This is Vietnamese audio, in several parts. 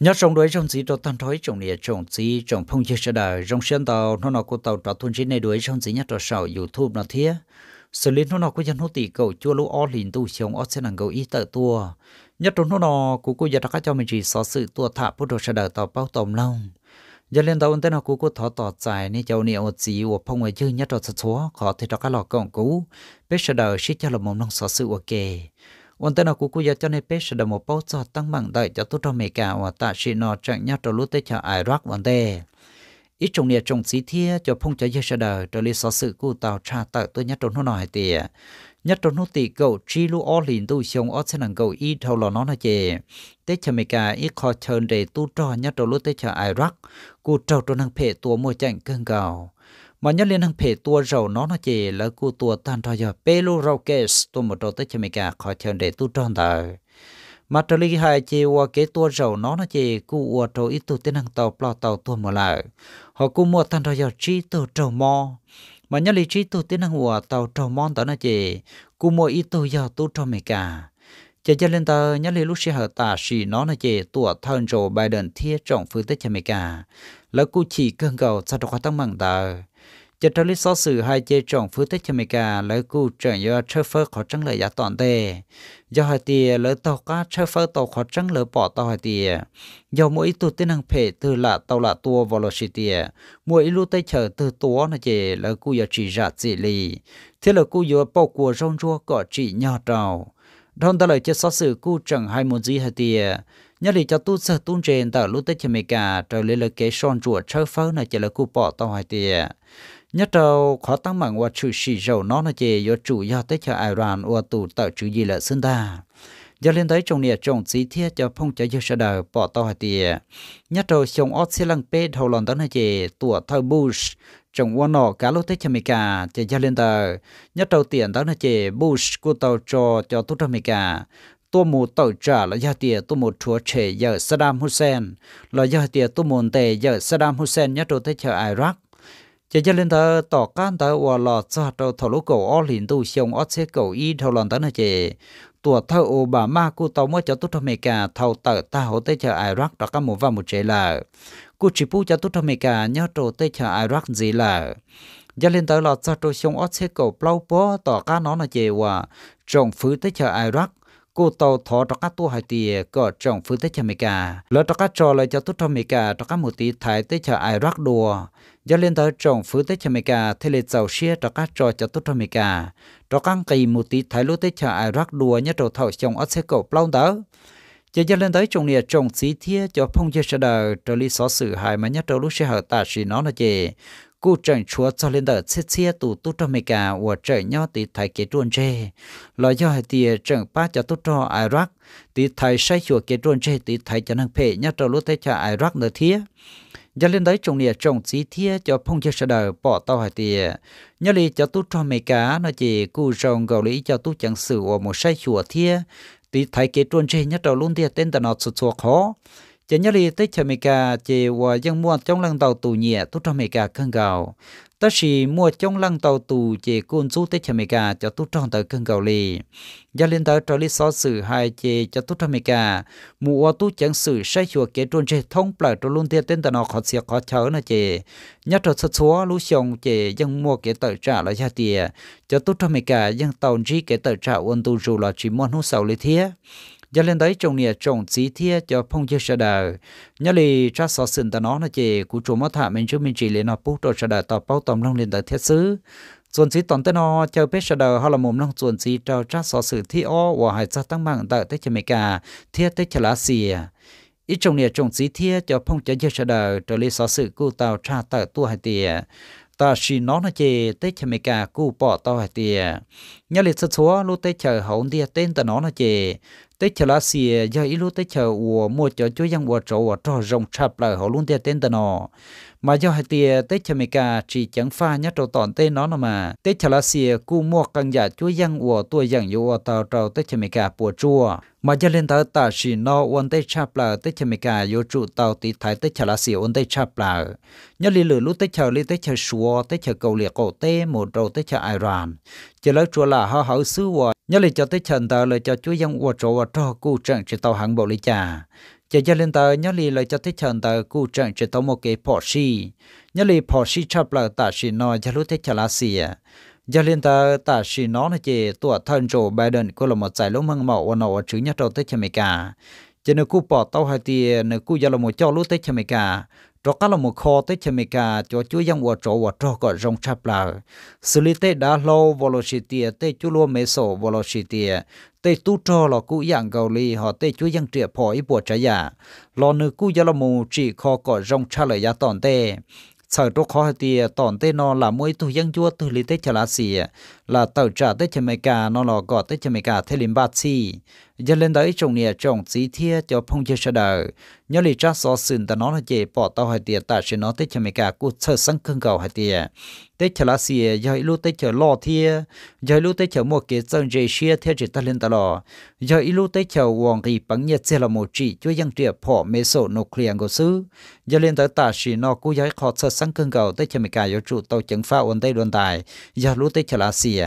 nhất trong đối trong gì đó tan thối trong địa trong gì trong phong chia sẻ đời trong xuyên tàu nó nó của tàu trả thun chỉ này đối trong gì nhất là sau youtube nó thế xử lý nó nó của dân hữu tỷ cầu chua lũ o liền tu xuống o sẽ năng cầu ý tự tua nhất trong nó nó của cô giờ các cho mình chỉ so sự tua thả bút đồ sẽ đời tàu bao tôm lông giờ lên tàu tên nó của cô thọ tỏ dài nên cháu niệm một gì của phong người chứ nhất là số khó thì cho các lọ cổng cũ biết sẽ đời xích cho là một nông so sự ok วันแต่นกูกูอยากจะในเป็ดเดมอปอจอดตั้งบังได้จะตุ้ดเมกาว่าตาชินอจังยาตัวรู้แต่ชาไอรักวันแต่อีจงเนี่ยจงสีเทียจะพงจะเยชเดอจะลิสอสือกูตาวชาตะตัวยัดตัวนู้นหน่อยเตียยัดตัวนู้นตีเกาจีลูออลินตูชงออเสนังเกาอีเท่าหล่อน้องนะเจเตชเมกาอีคอเชิญเดตูจอยัดตัวรู้แต่ชาไอรักกูเจ้าตัวนังเพตัวมัวแจ้งเกินเก่า mà nhớ liên hàng phê tua rầu nó nó chỉ là cu tua tan ra giờ bê lu rau kê tua một đầu tới cho mình cả khỏi chờ để tu tròn đời mà trở lý hai chỉ qua kế tua rầu nó nó chỉ cu ua trâu ít tu tiến hàng tàu plo tàu tua một lại họ cu mua tan ra giờ chi tu trầu mò mà nhớ lý chi tu tiến hàng ua tàu trầu mòn tới nó chỉ cu mua ít tu giờ tu cho mình cả chỉ cho lên tờ nhớ lên lúc xe hở tà xì nó là chỉ tủa thân rồ bài đơn thiết trọng phương tích cho mấy cả lỡ cụ chỉ cơn cầu sao đọc hóa tăng mạng tờ chỉ cho lý so sự hai chế trọng phương tích cho mấy cả lỡ cụ trở do chơ phơ khó trắng lợi giá toàn tề do hai tìa lỡ tàu cá chơ phơ tàu khó trắng lỡ bỏ tàu hai tìa do mỗi tụ tiên năng phê từ lạ tàu lạ tua vào lọ xì tìa mỗi lúc tay chờ từ tua là chỉ lỡ cụ giờ chỉ giả chỉ lì thế lỡ cụ giờ bao của rong rua có chỉ nhỏ trào thôn ta lời chết xót sự cu chẳng hai một gì hết tiề nhất là cho tu sợ tu trên tờ lúc tết cho mày cả trời lấy lời kế son chuột chơi phớ này chỉ là cu bỏ tao hai tiề nhất đầu khó tăng mạng qua chủ sĩ dầu nó là chỉ do chủ do tết cho ai đoàn qua tù tờ chữ gì là xưng ta giờ lên tới trong nhà trồng xí thiết cho phong cho dư sơ đời bỏ tao hai tiề nhất đầu xong ót xí lăng pê thầu lòn tấn này chỉ tủa thơ bush trong quân nọ cá lô tết chăm cả chỉ gia liên tờ nhất đầu tiền đó là chế Bush của tàu cho cho tốt chăm cả tôi mù tàu trả là gia tiền tôi mù chúa trẻ giờ Saddam Hussein là gia tiền tôi mù tề giờ Saddam Hussein nhất đầu tết chờ Iraq chỉ gia liên tờ tỏ can tờ hòa lọt cho tàu thổ lũ cầu o liền tu xong o xe cầu y thầu lần tớ là chế ตัวเท่าโอบามากูเตาเมื่อจะตุทอเมกาเท่าเตอตาโหเตเชอไอรักตอกมูว่ามุเจลากูชิปูจะตุทอเมกาเนาะโตเตเชอไอรักจีลาจะเล่นเตอหลอดจะโตชงออสเซโกเปล่าป้อต่อก้าน้องนาเจว่าจงฟื้นเตเชอไอรัก cô tàu thọ cho các tu hai tỷ có trọng phương tới cho mỹ cả lỡ cho các trò lại cho tu trong mỹ cả cho các một tỷ thái tới cho ai rắc đùa do liên tới trọng phương tới cho mỹ cả thế lệ giàu xia cho các trò cho tu trong mỹ cả cho các kỳ một tỷ thái lúc tới cho ai rắc đùa nhất trầu thọ chồng ớt xe cổ plong tớ cho cho lên tới trong nhà trồng xí thia cho phong chơi sơ đời cho lý xó sự hài mà nhất trầu lúc xe hở tả xì nó là gì cụ trận chúa cho lên đợt chết chia tù tu cho mẹ cả và trợ nhau thì thái kế truân trê lo do hai tìa trận ba cho tu cho Iraq thì thái sai chùa kế truân trê thì thái cho năng phê nhá cho lúc thế cho Iraq nữa thía giờ lên đấy trồng nè trồng chỉ thía cho phong chức sợ đời bỏ tàu hai tìa nhớ lý cho tu cho mẹ cả nó chỉ cụ trồng gầu lý cho tu chẳng sự một sai chùa thía thì thái kế truân trê nhá cho luôn thía tên tao nó sụt sụt khó chỉ nhớ đi tới chờ mì cà chỉ và dân mua trong lăng tàu tù nhẹ tu trong mì cà cân gạo ta chỉ mua trong lăng tàu tù chỉ cuốn chú tới chờ mì cà cho tu trong tàu cân gạo lì gia liên tới trở lý so sự hai chỉ cho tu trong mì cà mua tu chẳng sự sai chùa kế trôn chỉ thông bảy trôn luôn tiền tên tàu nó khó xìa khó chớ nữa chỉ nhớ trở xuất xóa lũ xong chỉ dân mua kế tờ trả là ra tiền cho tu trong mì cà dân tàu chỉ kế tờ trả quân tu dù là chỉ mua hút sầu lý thiết giờ lên tới trồng nhà trồng chí thia cho phong chưa sợ đời nhớ lì cha sở sinh ta nó nó chỉ của chủ mất thả mình chứ mình chỉ lấy nó bút đồ sợ đời tao bao tầm long lên tới thiết xứ chuẩn chí toàn tên nó chờ biết sợ đời họ là mồm long chuẩn chí cho cha sở sự thi o và hải gia tăng mạng tại tới cho mấy cả thiết tới cho lá xìa ít trồng nhà trồng chí thia cho phong chưa sợ đời trở lấy sở sự cụ tàu cha tại tu hải tiề ta chỉ nó nó chê tết chả mấy cả cụ bỏ tàu hay tiề nhớ lịch sơ số lúc tết chờ hậu đi tên ta nó nó chê tới chờ lá xì giờ ít lúc tới chờ ủa mua cho chú dân ủa trộn ủa cho rồng chập lại họ luôn tiền tên tên nó mà do hai tia tới chờ mình cả chỉ chẳng pha nhất trâu tòn tên nó mà tới chờ lá xì cu mua cần giả dạ chú dân ủa tuổi dân ủa tàu trâu tới chờ mình cả bùa chua mà giờ lên tới ta xì nó ôn tới chập lại tới chờ mình cả vô trụ tàu tí thái tới chờ lá xì ôn tới chập lại nhớ lý lửa lúc tới chờ lý tới chờ xua tới chờ cầu liệt cổ tê một trâu tới chờ Iran chờ lỡ chua là họ hậu xứ ủa nhớ lại cho tới trần tờ lời cho chúa dân uo chỗ và cho cụ trận chỉ tàu hàng bộ lý trà chờ cho lên tờ nhớ lại lời cho tới trần tờ cụ trận chỉ tàu một cái bỏ xi nhớ lại bỏ xi chập lại tả xi nó cho lúc thế chả lá xì giờ lên tờ tả xi nó là chỉ tuổi thân trổ Biden cô là một giải lúc măng mạo và nổ chữ nhất đầu tới cho Mỹ cả chỉ nếu cụ bỏ tàu hai tiền nếu cụ giờ là một cho lúc tới cho Mỹ cả rồi các là một kho chế chemi cả cho chú yang ở chỗ ở chỗ có rong chạp là xử lý tê đã lâu velocity tế chú luôn mấy số velocity tế tu cho là cú yang gầu li họ tế chú yang triệt phò ít bộ trái giả dạ. lo nữ cú giờ là mù chỉ kho có rong chạp lại giá tòn tế sợ chỗ khó thì tòn tế nó là mỗi tu yang chúa tu lý tế chả lá gì là tàu trả tới chấm cả nó lò gọt tới chấm cả thế liền ba chi giờ lên đấy trồng nè trồng chỉ thiê cho phong chơi sẻ đời nhớ lì cha so xin ta nó là chế bỏ tàu hai tiền ta sẽ nó tới chấm cả cú sơ sân cưng cầu hai tiền tới chả là xì giờ lúc tới chờ lò thiê dạy lúc tới chờ mua kế chân dây xìa thia chỉ ta lên ta lò dạy lúc tới chờ hoàng kỳ bằng nhật xe là một chỉ cho dân trẻ phỏ mê sổ nuclear của xứ dạy lên tới ta sẽ nó cú giải khó sơ sân cưng cầu tới chấm cả yếu trụ tàu chứng pha ổn tây đoàn tài dạy lúc tới chả là xì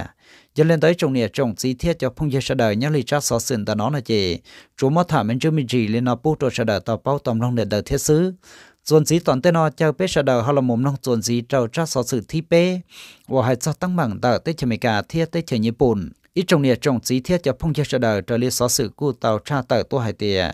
giờ lên tới trồng nè trồng chi thiết cho phong gia sa đời nhớ lý chắc so sừng ta nó là gì chú mất thả mình chưa mình gì lên nó bút rồi sa đời tao bao tầm long để đời thiết xứ chuẩn gì toàn tên nó chơi bé sa đời hoặc là mồm long chuẩn gì trâu chắc so sự thi pê và hãy cho tăng bằng tờ tới chỉ mấy cả thiết tới chỉ nhật bản ít trồng nè trồng chi thiết cho phong gia sa đời trở lên so sự cu tàu cha tờ tôi hai tiền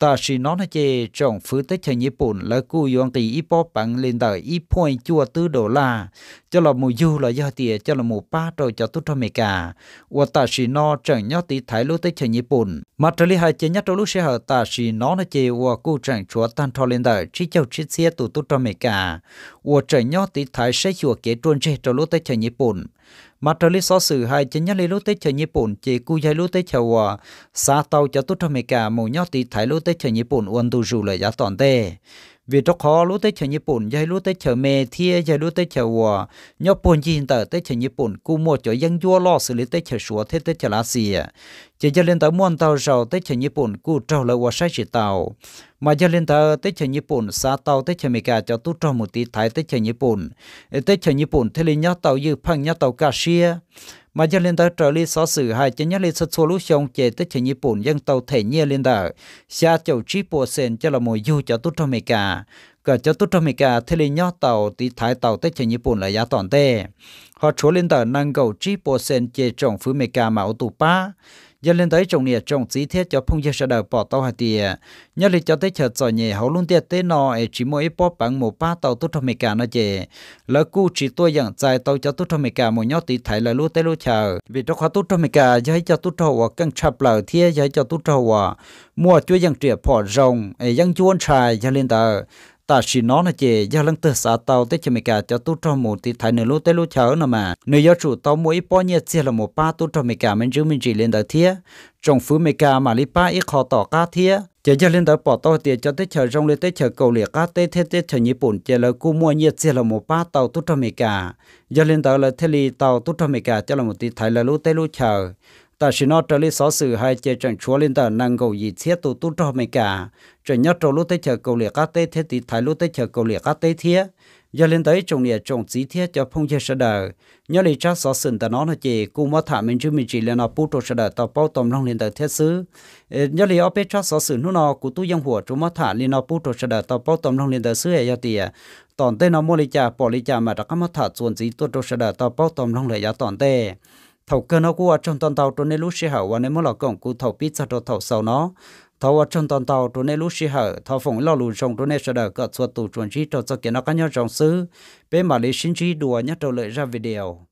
ta chỉ nói là chế trong phứ tích thành Nhật Bản là cú yong tỷ ít bằng lên đời ít point chua tư đô la cho là một du là do tiền cho là một ba rồi cho tốt cho mẹ cả và ta chỉ nói chẳng nhớ tỷ thái lúc tích thành Nhật Bản mà trở lại hai chỉ nhất trong lúc sẽ hợp ta chỉ nói là chế và cú chẳng chúa tan thọ lên đời chỉ cho chiếc xe tụ tốt cho mẹ cả và chẳng nhớ tỷ thái sẽ chùa kế tuôn chế trong lúc tích thành Nhật Bản mà trở lý xó sự hai chế nhá lý lúc tết chờ nhị bổn chế cu dây lúc tết chờ hòa xa tàu cho tốt cho mẹ cả mù nhó tí thái lúc tết chờ nhị bổn uân tu dù lời giá toàn tê vì trong khó lúc tới chờ Nhật Bản dạy lúc tới chờ Mỹ, thia dạy lúc tới chờ Hoa, nhớ Bản gì tờ tới chờ Nhật Bản cú mua cho dân vua lo xử lý tới chờ sủa thế tới chờ lá xì chỉ cho lên tàu muôn tàu giàu tới chờ Nhật Bản cú trâu lợi hòa sai chỉ tàu mà cho lên tàu tới chờ Nhật Bản xa tàu tới chờ Mỹ cả cho tu trâu một tí thái tới chờ Nhật Bản tới chờ Nhật Bản thế lên nhớ tàu như phăng nhớ tàu cà xia mà dân lên tới trở lý xó sử hay chân nhất lên xuất số lúc xong chế tới chế nhị bổn dân tàu thể nhiên lên đỡ xa chầu trí bộ sen cho là một du cho tốt trong mì cả cho tốt trong mì cả thế lý nhó tàu thì thái tàu tới chế nhị bổn là giá toàn tê họ chúa lên đỡ năng cầu trí bộ sen chế trọng phứ Mỹ cả mà ô tô ba giờ lên tới trồng nè trồng chỉ thiết cho phong giờ đầu bỏ tàu hạt tiền nhớ lịch cho tới chợ trò nhẹ hậu luôn tiệt tế nọ ấy chỉ mỗi bỏ bằng một ba tàu tốt cho mình cả nó chè lỡ cu chỉ tôi dạng dài tàu cho tốt cho mình cả một nhóc tí thấy là lúc tới lúc chờ vì trong khóa tốt cho mình cả giờ cho tốt cho hoặc căng chập lờ thiết giờ cho tốt cho hoặc mua chuối dạng triệt bỏ rồng ấy dạng chuôn trài giờ lên tờ ta chỉ nói là chè gia lăng tự xã tàu tới cho mình cả cho tu trong một thì thái nửa lúa tới lúa chở nữa mà nửa do chủ tàu mỗi bao nhiêu tiền là một ba tu trong mình cả mình chứ mình chỉ lên tới thiếc trong phứ mình cả mà lý ba ít khó tỏ cá thiếc chỉ cho lên tới bỏ tàu tiền cho tới chờ trong lên tới chờ cầu liệt cá tới thế tới chờ nhị bổn chỉ là cú mua nhiệt tiền là một ba tàu tu trong mình cả gia lên tới là thế li tàu tu trong mình cả cho là một tí thái là lúa tới lúa chở ta chỉ nói trở lại sáu sự hai chế chẳng chúa lên ta năng cầu gì thiết tụ tu cho mấy cả trở nhất trâu lúc tới chờ cầu liệt các tế thế thì thái lúc tới chờ cầu liệt các tế thiết giờ lên tới trọng liệt trọng trí thiết cho phong chế sơ đời nhớ lý chắc sáu sự ta nói là chỉ cú mất thả mình chứ mình chỉ là nó bút trâu sơ đời ta bao tầm long lên tới thiết xứ nhớ lý ốp chắc sáu sự nó nó cú tu dân hùa chúng mất thả lên nó bút trâu sơ đời ta bao tầm long lên tới xứ ờ, hệ do tiền tòn tê nó mua lý trả bỏ lý trả mà đã có mất thả chuẩn trí tu trâu sơ đời ta bao tầm long lại giá tòn tê thầu cơ nó cũng ở trong toàn tàu trốn nên lúc xí hở và nếu muốn là cổng cụ thầu pizza cho thầu sau nó thầu ở trong toàn tàu trốn nên lúc xí hở thầu phòng lò lùn trong trốn nên sợ đỡ cỡ chuột tù chuẩn trí cho cho kiến nó cá nhau trong xứ bên mà lý sinh trí đùa nhất đầu lợi ra video